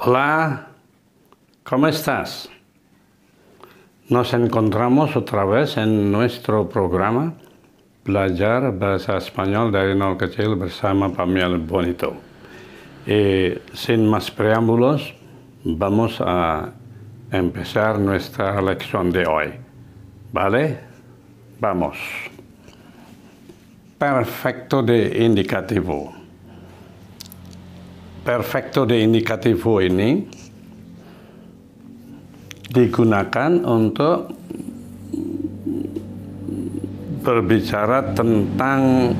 Hola, ¿cómo estás? Nos encontramos otra vez en nuestro programa Playar Versa Español de Nol Cachil Bersama Pamiel Bonito. Y eh, sin más preámbulos, vamos a empezar nuestra lección de hoy. ¿Vale? Vamos. Perfecto de indicativo. perfecto de indicativo ini digunakan untuk berbicara tentang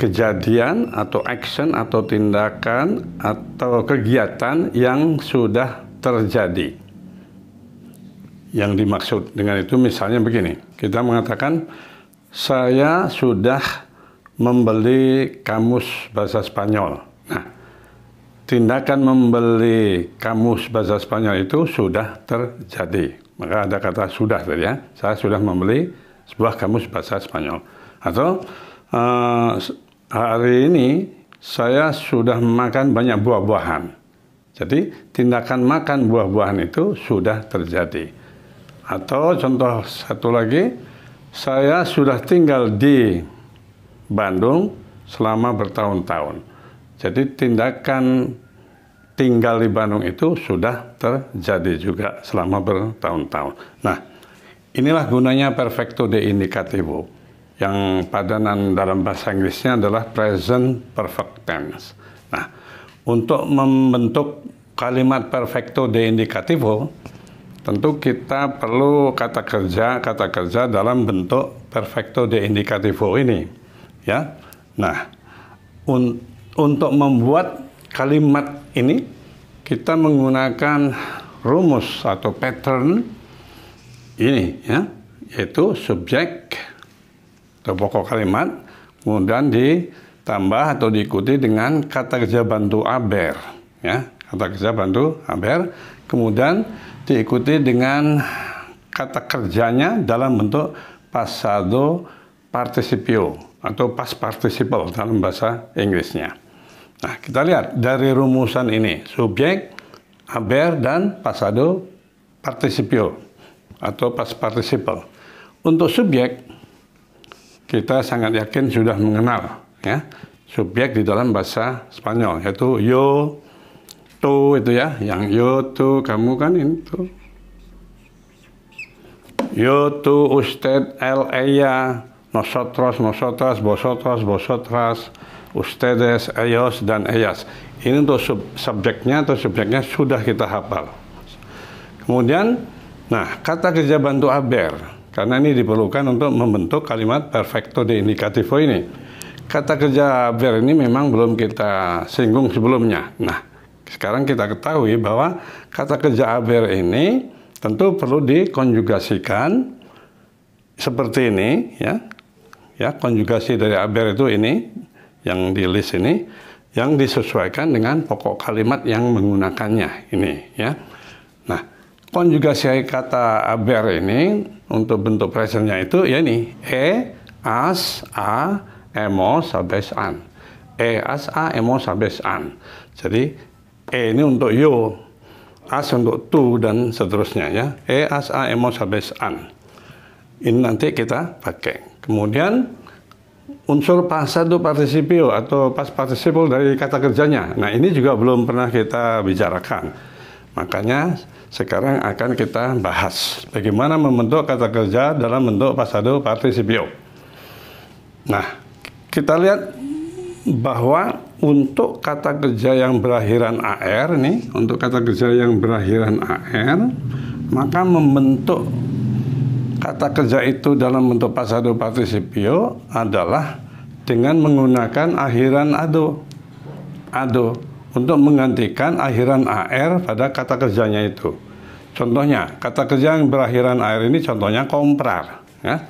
kejadian atau action atau tindakan atau kegiatan yang sudah terjadi. Yang dimaksud dengan itu misalnya begini, kita mengatakan saya sudah membeli kamus bahasa Spanyol. Nah, tindakan membeli kamus bahasa Spanyol itu sudah terjadi. Maka ada kata sudah tadi ya. Saya sudah membeli sebuah kamus bahasa Spanyol. Atau uh, hari ini saya sudah makan banyak buah-buahan. Jadi tindakan makan buah-buahan itu sudah terjadi. Atau contoh satu lagi, saya sudah tinggal di Bandung selama bertahun-tahun jadi tindakan tinggal di Bandung itu sudah terjadi juga selama bertahun-tahun. Nah, inilah gunanya perfecto de indicativo yang padanan dalam bahasa Inggrisnya adalah present perfect tense. Nah, untuk membentuk kalimat perfecto de indicativo, tentu kita perlu kata kerja kata kerja dalam bentuk perfecto de indicativo ini, ya. Nah, un untuk membuat kalimat ini kita menggunakan rumus atau pattern ini ya yaitu subjek atau pokok kalimat kemudian ditambah atau diikuti dengan kata kerja bantu aber ya kata kerja bantu aber kemudian diikuti dengan kata kerjanya dalam bentuk pasado participio atau past participle dalam bahasa Inggrisnya. Nah, kita lihat dari rumusan ini, subjek, aber, dan pasado participio atau past participle. Untuk subjek, kita sangat yakin sudah mengenal ya subjek di dalam bahasa Spanyol yaitu yo, tu itu ya, yang yo tu kamu kan ini Yo tu usted el ella nosotros, nosotras, vosotros, vosotras, ustedes, ellos, dan ellas. Ini untuk sub subjeknya atau subjeknya sudah kita hafal. Kemudian, nah kata kerja bantu aber, karena ini diperlukan untuk membentuk kalimat perfecto de indicativo ini. Kata kerja aber ini memang belum kita singgung sebelumnya. Nah, sekarang kita ketahui bahwa kata kerja aber ini tentu perlu dikonjugasikan seperti ini ya ya konjugasi dari aber itu ini yang di list ini yang disesuaikan dengan pokok kalimat yang menggunakannya ini ya nah konjugasi kata aber ini untuk bentuk presentnya itu ya ini e as a emo sabes an e as a emo sabes an jadi e ini untuk yo as untuk tu dan seterusnya ya e as a emo sabes an ini nanti kita pakai Kemudian unsur pasado participio partisipio atau pas partisipul dari kata kerjanya. Nah ini juga belum pernah kita bicarakan. Makanya sekarang akan kita bahas bagaimana membentuk kata kerja dalam bentuk pasado participio. Nah, kita lihat bahwa untuk kata kerja yang berakhiran AR nih, untuk kata kerja yang berakhiran AR, maka membentuk Kata kerja itu dalam bentuk pasado participio adalah dengan menggunakan akhiran ado. Ado untuk menggantikan akhiran AR pada kata kerjanya itu. Contohnya, kata kerja yang berakhiran AR ini contohnya komprar. Ya.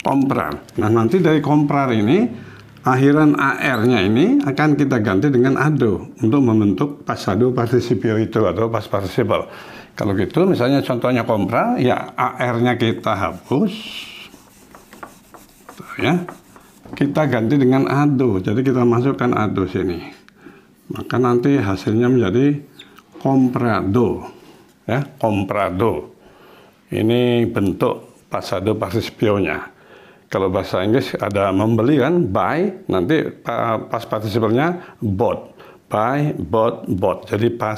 Komprar. Nah, nanti dari komprar ini, akhiran AR-nya ini akan kita ganti dengan ado untuk membentuk pasado participio itu atau past participle. Kalau gitu misalnya contohnya kompra, ya AR-nya kita hapus. Tuh, gitu ya. Kita ganti dengan ado. Jadi kita masukkan ado sini. Maka nanti hasilnya menjadi komprado, Ya, komprado. Ini bentuk pasado partisipionya. Kalau bahasa Inggris ada membeli kan, buy, nanti pas partisipalnya bought. Buy, bought, bought. Jadi pas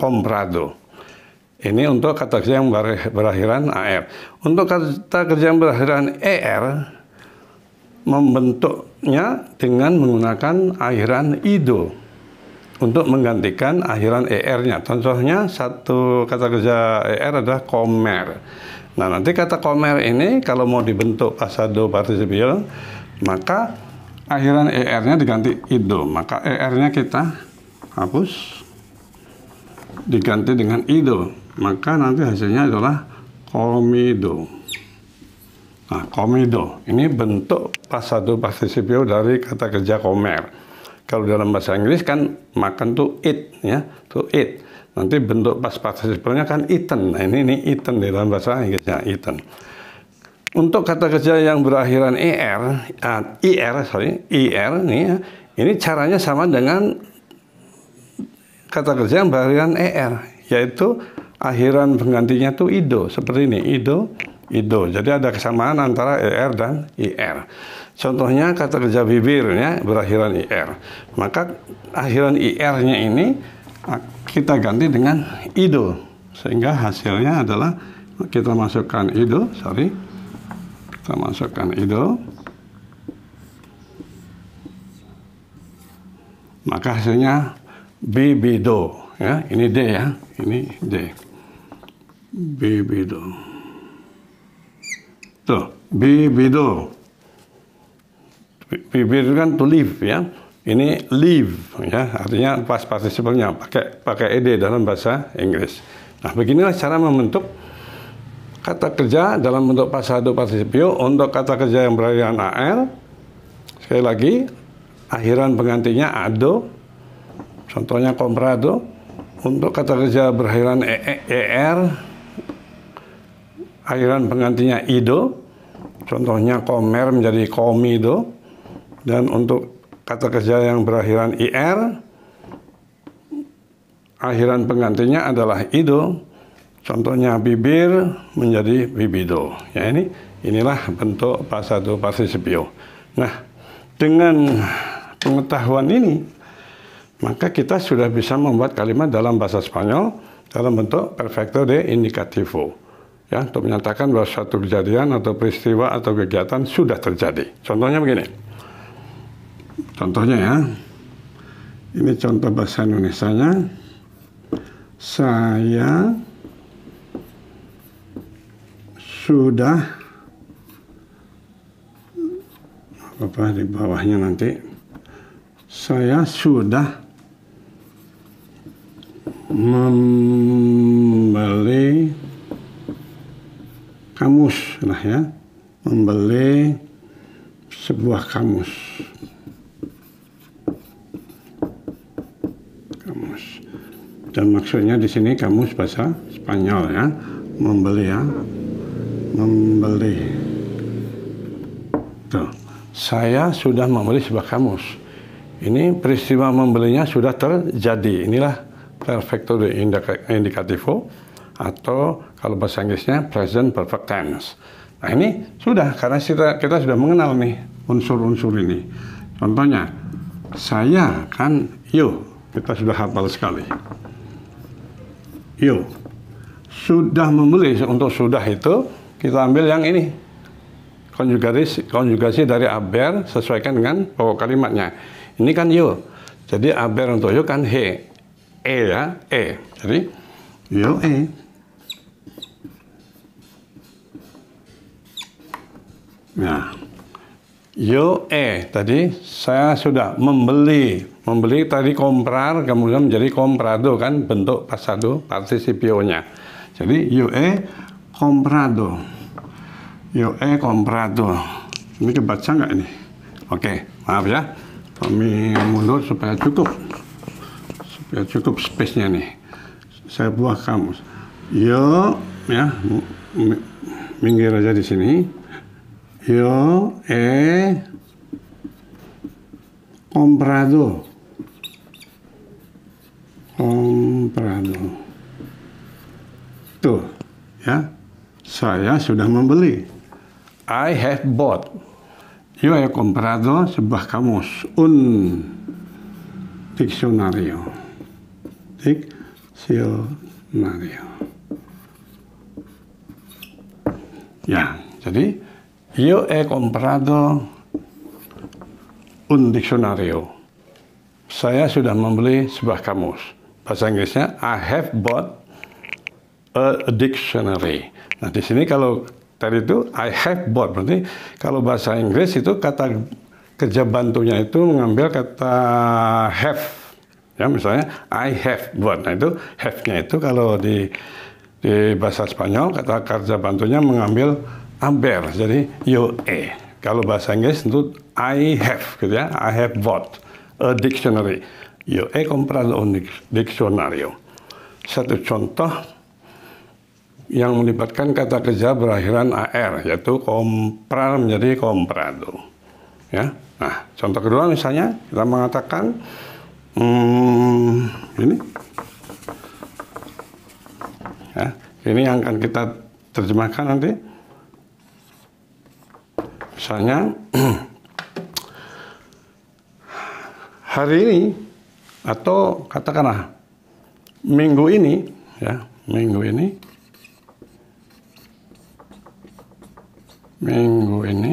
komprado. Ini untuk kata kerja yang berakhiran AR. Untuk kata kerja yang berakhiran ER, membentuknya dengan menggunakan akhiran ido untuk menggantikan akhiran er-nya. Contohnya satu kata kerja er adalah komer. Nah nanti kata komer ini kalau mau dibentuk pasado participial maka akhiran er-nya diganti ido. Maka er-nya kita hapus diganti dengan ido maka nanti hasilnya adalah komido. Nah, komido ini bentuk pasado participio dari kata kerja komer. Kalau dalam bahasa Inggris kan makan tuh eat ya, tuh eat. Nanti bentuk pas pastifio-nya kan eaten. Nah, ini ini eaten di dalam bahasa Inggrisnya eaten. Untuk kata kerja yang berakhiran er, uh, ah, ir er, sorry, ir er, nih ya, ini caranya sama dengan kata kerja yang berakhiran er, yaitu akhiran penggantinya itu ido seperti ini ido ido. Jadi ada kesamaan antara er dan ir. Contohnya kata kerja bibir ya berakhiran ir. Maka akhiran ir-nya ini kita ganti dengan ido sehingga hasilnya adalah kita masukkan ido sorry kita masukkan ido maka hasilnya bibido ya ini d ya ini d bebido. Tuh, bebido. Bibir kan to live ya. Ini live ya, artinya pas participle-nya pakai pakai ed dalam bahasa Inggris. Nah, beginilah cara membentuk kata kerja dalam bentuk pasado participio untuk kata kerja yang berakhir al ar sekali lagi akhiran penggantinya ado contohnya comprado untuk kata kerja berakhiran er e, e Aliran penggantinya ido, contohnya komer menjadi komido, dan untuk kata kerja yang berakhiran ir, akhiran penggantinya adalah ido, contohnya bibir menjadi bibido. Ya ini inilah bentuk pasado participio. Nah, dengan pengetahuan ini maka kita sudah bisa membuat kalimat dalam bahasa Spanyol dalam bentuk perfecto de indicativo ya untuk menyatakan bahwa suatu kejadian atau peristiwa atau kegiatan sudah terjadi. Contohnya begini. Contohnya ya. Ini contoh bahasa Indonesia-nya. Saya sudah apa di bawahnya nanti saya sudah membeli kamus lah ya membeli sebuah kamus kamus dan maksudnya di sini kamus bahasa Spanyol ya membeli ya membeli Tuh. saya sudah membeli sebuah kamus ini peristiwa membelinya sudah terjadi inilah perfecto indicativo atau kalau bahasa Inggrisnya present perfect tense. Nah ini sudah karena kita, kita sudah mengenal nih unsur-unsur ini. Contohnya saya kan you kita sudah hafal sekali. You sudah memilih untuk sudah itu kita ambil yang ini konjugasi konjugasi dari aber sesuaikan dengan pokok kalimatnya. Ini kan you. Jadi aber untuk you kan he. E ya, e. Jadi you e Nah, eh tadi saya sudah membeli, membeli tadi komprar kemudian menjadi komprado kan bentuk pasado Jadi yo Jadi eh, komprado, yo eh komprado. Ini kebaca nggak ini? Oke, maaf ya. Kami mundur supaya cukup. Supaya cukup space-nya nih. Saya buah kamus. Yo, ya, minggir aja di sini. Yo he eh, comprado. Comprado. Tuh, ya. Saya sudah membeli. I have bought. Yo he ya, comprado sebuah kamus. Un diccionario. Diccionario. Ya, jadi Yo, he comprado un diccionario. Saya sudah membeli sebuah kamus. Bahasa Inggrisnya, I have bought a dictionary. Nah, di sini kalau tadi itu I have bought, berarti kalau bahasa Inggris itu kata kerja bantunya itu mengambil kata have. Ya, misalnya eh? I have bought. Nah, itu have-nya itu kalau di di bahasa Spanyol kata kerja bantunya mengambil ampere. Jadi you e. Kalau bahasa Inggris itu I have gitu ya. I have bought A dictionary. Yo he comprado un diccionario. Satu contoh yang melibatkan kata kerja berakhiran AR yaitu comprar menjadi comprado. Ya. Nah, contoh kedua misalnya kita mengatakan hmm, ini ya, ini yang akan kita terjemahkan nanti Misalnya hari ini atau katakanlah minggu ini ya, minggu ini minggu ini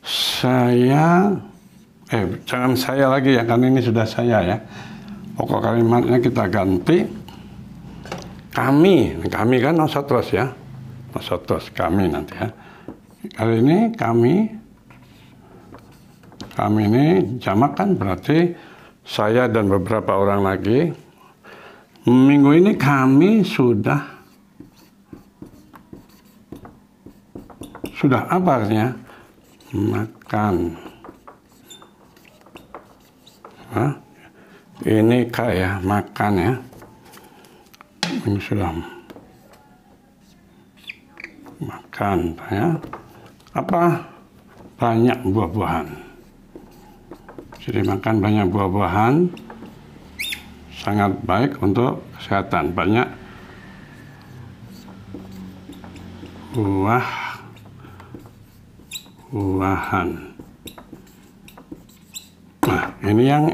saya eh jangan saya lagi ya kan ini sudah saya ya. Pokok kalimatnya kita ganti kami, kami kan nosotros ya. Nosotros kami nanti ya Kali ini kami, kami ini jamak kan berarti saya dan beberapa orang lagi. Minggu ini kami sudah sudah apa artinya? Makan. Hah? Ini kak ya, makan ya. Ini sudah makan, ya apa banyak buah-buahan. Jadi makan banyak buah-buahan sangat baik untuk kesehatan. Banyak buah buahan. Nah, ini yang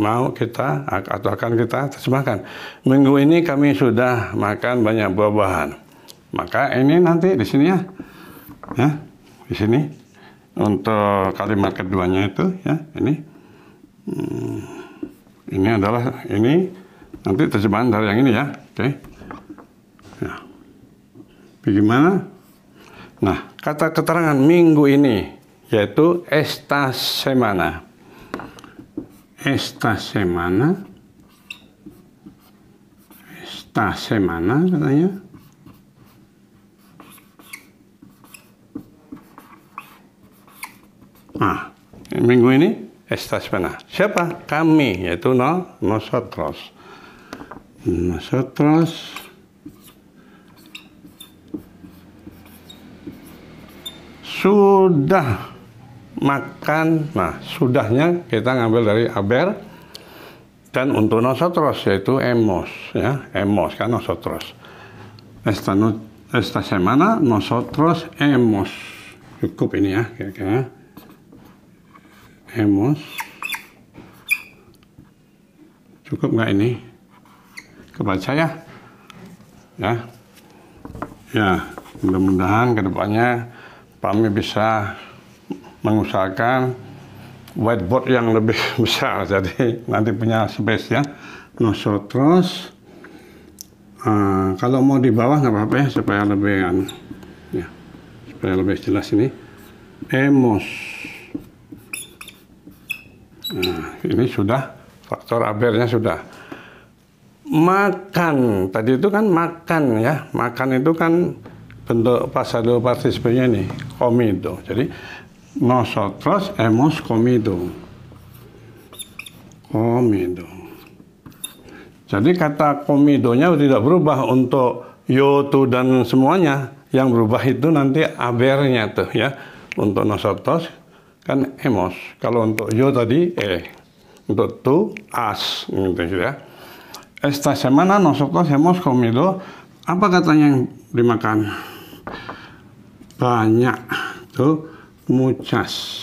mau kita atau akan kita terjemahkan. Minggu ini kami sudah makan banyak buah-buahan. Maka ini nanti di sini ya. Ya di sini untuk kalimat keduanya itu ya ini hmm, ini adalah ini nanti terjemahan dari yang ini ya oke okay. ya. bagaimana nah kata keterangan minggu ini yaitu esta semana esta semana esta semana katanya Nah, minggu ini pena. Siapa? Kami, yaitu no, nosotros. Nosotros sudah makan. Nah, sudahnya kita ngambil dari aber dan untuk nosotros yaitu emos ya, emos kan nosotros. Esta, no, esta semana nosotros hemos cukup ini ya kira-kira emos cukup nggak ini kebaca ya ya ya mudah-mudahan kedepannya kami bisa mengusahakan whiteboard yang lebih besar jadi nanti punya space ya nosot nah, terus uh, kalau mau di bawah nggak apa-apa ya supaya lebih anu, ya supaya lebih jelas ini emos Nah, ini sudah faktor abernya sudah. Makan, tadi itu kan makan ya. Makan itu kan bentuk pasado participenya nih, comido. Jadi nosotros emos comido. Comido. Jadi kata comidonya tidak berubah untuk yotu dan semuanya. Yang berubah itu nanti abernya tuh ya. Untuk nosotros kan emos. Kalau untuk yo tadi e. Untuk tu as gitu ya. Esta semana nosotros hemos comido apa katanya yang dimakan? Banyak tuh muchas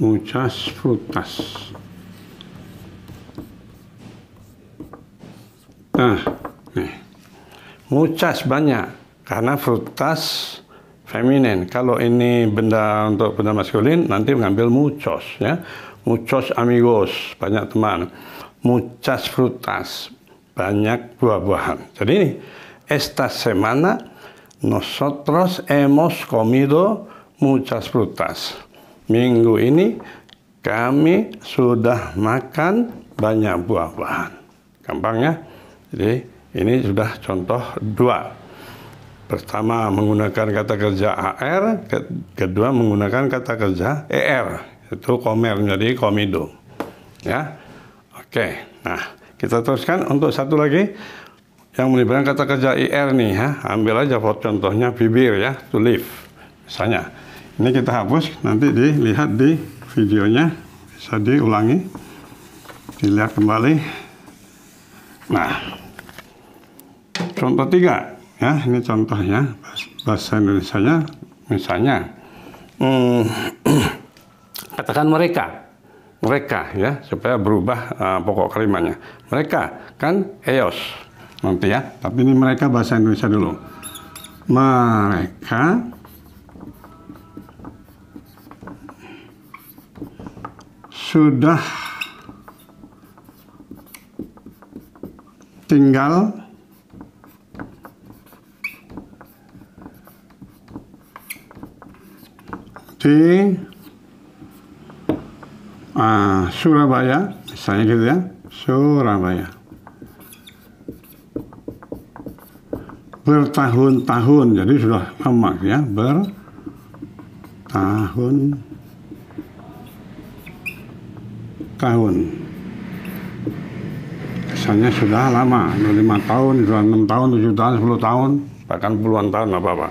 muchas frutas. Nah, nih. Muchas banyak karena frutas feminin. Kalau ini benda untuk benda maskulin, nanti mengambil muchos, ya. Muchos amigos, banyak teman. Muchas frutas, banyak buah-buahan. Jadi ini, esta semana nosotros hemos comido muchas frutas. Minggu ini kami sudah makan banyak buah-buahan. Gampang ya? Jadi ini sudah contoh dua. Pertama menggunakan kata kerja AR, kedua menggunakan kata kerja ER, itu komer jadi komido. Ya. Oke. Nah, kita teruskan untuk satu lagi yang melibatkan kata kerja IR nih ya. Ambil aja contohnya bibir ya, to live. Misalnya. Ini kita hapus, nanti dilihat di videonya bisa diulangi. Dilihat kembali. Nah, contoh tiga, Ya, ini contohnya bahasa Indonesia-nya misalnya hmm, katakan mereka mereka ya supaya berubah uh, pokok kalimatnya mereka kan eos nanti ya tapi ini mereka bahasa Indonesia dulu mereka sudah tinggal di ah, Surabaya, misalnya gitu ya, Surabaya. Bertahun-tahun, jadi sudah lama gitu ya, bertahun tahun. Misalnya sudah lama, lima tahun, 6 tahun, tujuh tahun, 10 tahun, bahkan puluhan tahun, apa-apa.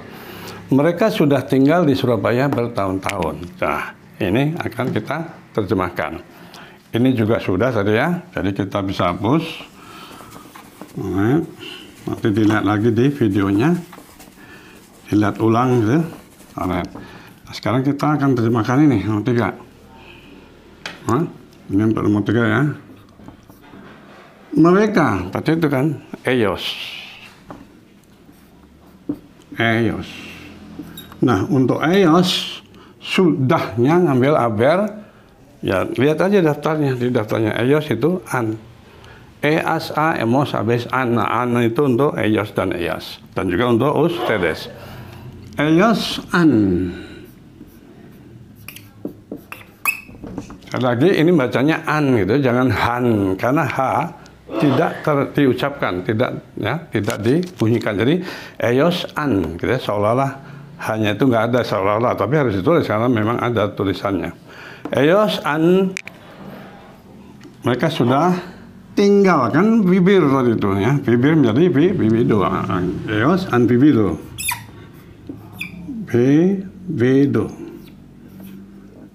Mereka sudah tinggal di Surabaya bertahun-tahun. Nah, ini akan kita terjemahkan. Ini juga sudah tadi ya. Jadi kita bisa hapus. Nah, nanti dilihat lagi di videonya. Dilihat ulang gitu. Alright. Nah, sekarang kita akan terjemahkan ini nomor tiga. Nah, ini untuk nomor tiga ya. Mereka, tadi itu kan, Eos. Eos. Nah, untuk EOS sudahnya ngambil aber ya lihat aja daftarnya di daftarnya EOS itu an E EAS A EMOS ABES AN e nah, AN itu untuk EOS dan Eos dan juga untuk USTEDES EOS AN lagi ini bacanya an gitu jangan han karena h tidak ter, diucapkan tidak ya tidak dibunyikan jadi EOS AN gitu ya, seolah-olah hanya itu nggak ada seolah-olah tapi harus ditulis karena memang ada tulisannya Eos an mereka sudah tinggalkan bibir tadi itu ya bibir menjadi bi, bibido Eos an bibido bibido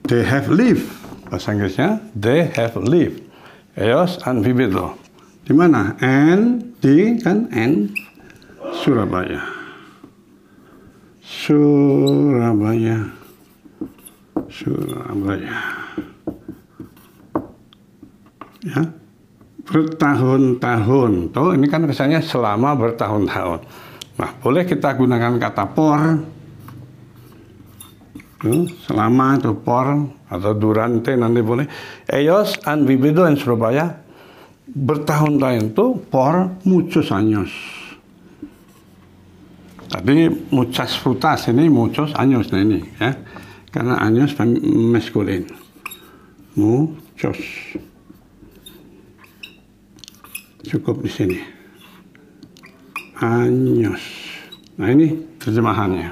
they have lived bahasa Inggrisnya they have lived Eos an bibido di mana n di kan n Surabaya Surabaya. Surabaya. Ya. Bertahun-tahun. Tuh, ini kan misalnya selama bertahun-tahun. Nah, boleh kita gunakan kata por. Tuh, selama itu por atau durante nanti boleh. Eos han vivido en Surabaya bertahun-tahun tuh por muchos años tapi muchas frutas ini muchos años ini ya. Karena años maskulin. Muchos. Cukup di sini. Años. Nah ini terjemahannya.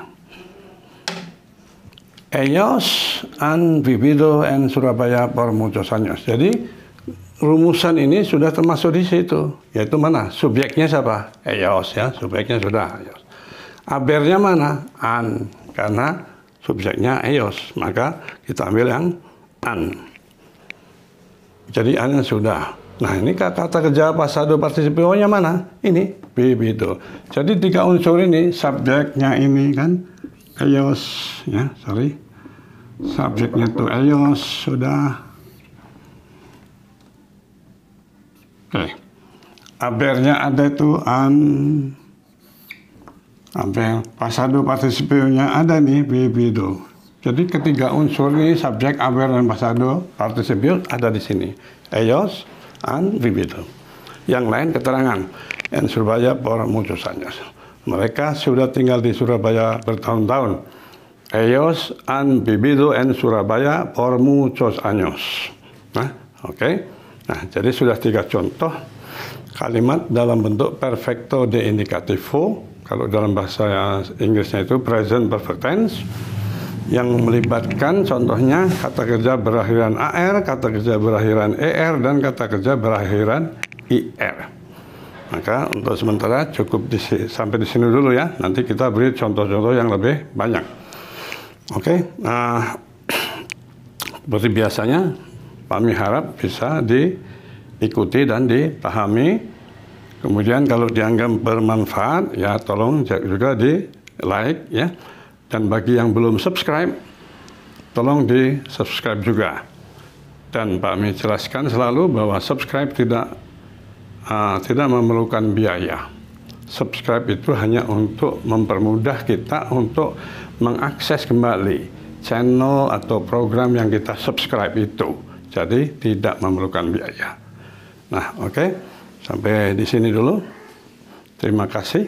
Ellos han vivido en Surabaya por muchos años. Jadi rumusan ini sudah termasuk di situ. Yaitu mana? Subjeknya siapa? Ellos ya, subjeknya sudah. Ellos abernya mana? An. Karena subjeknya eos. Maka kita ambil yang an. Jadi an sudah. Nah ini kata kerja pasado partisipionya mana? Ini itu Jadi tiga unsur ini subjeknya ini kan eos ya sorry subjeknya itu eos sudah oke okay. abernya ada itu an sampai pasado partisipionya ada nih Bibido. Jadi ketiga unsur ini subjek, aware, dan pasado partisipio ada di sini. Ellos and Bibido. Yang lain keterangan. En Surabaya por muchos años. Mereka sudah tinggal di Surabaya bertahun-tahun. Ellos han vivido en Surabaya por muchos años. Nah, oke. Okay. Nah, jadi sudah tiga contoh kalimat dalam bentuk perfecto de indicativo kalau dalam bahasa Inggrisnya itu present perfect tense yang melibatkan contohnya kata kerja berakhiran AR, kata kerja berakhiran ER, dan kata kerja berakhiran IR. Maka untuk sementara cukup di, sampai di sini dulu ya. Nanti kita beri contoh-contoh yang lebih banyak. Oke, nah seperti biasanya kami harap bisa di ikuti dan dipahami. Kemudian kalau dianggap bermanfaat, ya tolong juga di like ya. Dan bagi yang belum subscribe, tolong di subscribe juga. Dan Pak Mi jelaskan selalu bahwa subscribe tidak uh, tidak memerlukan biaya. Subscribe itu hanya untuk mempermudah kita untuk mengakses kembali channel atau program yang kita subscribe itu. Jadi tidak memerlukan biaya. Nah, oke. Okay. Sampai di sini dulu. Terima kasih.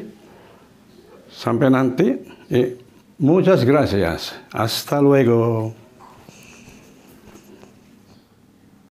Sampai nanti. Eh, muchas gracias. Hasta luego.